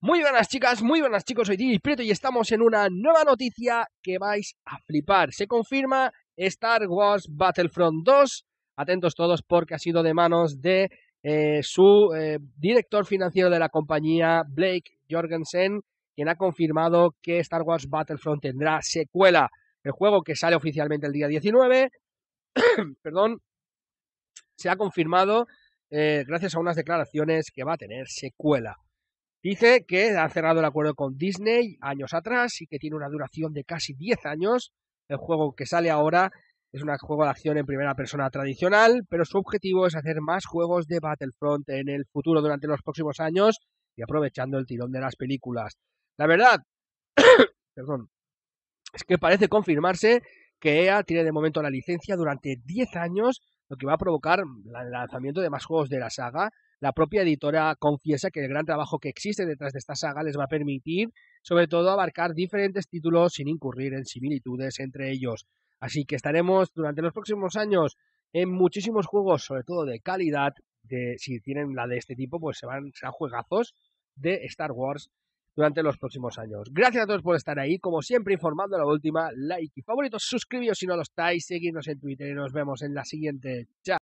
Muy buenas chicas, muy buenas chicos, soy DJ Prieto y estamos en una nueva noticia que vais a flipar. Se confirma Star Wars Battlefront 2. Atentos todos porque ha sido de manos de eh, su eh, director financiero de la compañía, Blake Jorgensen, quien ha confirmado que Star Wars Battlefront tendrá secuela. El juego que sale oficialmente el día 19, perdón, se ha confirmado eh, gracias a unas declaraciones que va a tener secuela. Dice que ha cerrado el acuerdo con Disney años atrás y que tiene una duración de casi 10 años. El juego que sale ahora es un juego de acción en primera persona tradicional, pero su objetivo es hacer más juegos de Battlefront en el futuro durante los próximos años y aprovechando el tirón de las películas. La verdad, perdón, es que parece confirmarse que EA tiene de momento la licencia durante 10 años lo que va a provocar mm, el lanzamiento de más juegos de la saga. La propia editora confiesa que el gran trabajo que existe detrás de esta saga les va a permitir, sobre todo, abarcar diferentes títulos sin incurrir en similitudes entre ellos. Así que estaremos durante los próximos años en muchísimos juegos, sobre todo de calidad. De, si tienen la de este tipo, pues se van a juegazos de Star Wars durante los próximos años. Gracias a todos por estar ahí, como siempre informando la última, like y favoritos, suscribíos si no lo estáis, seguidnos en Twitter y nos vemos en la siguiente. Chao.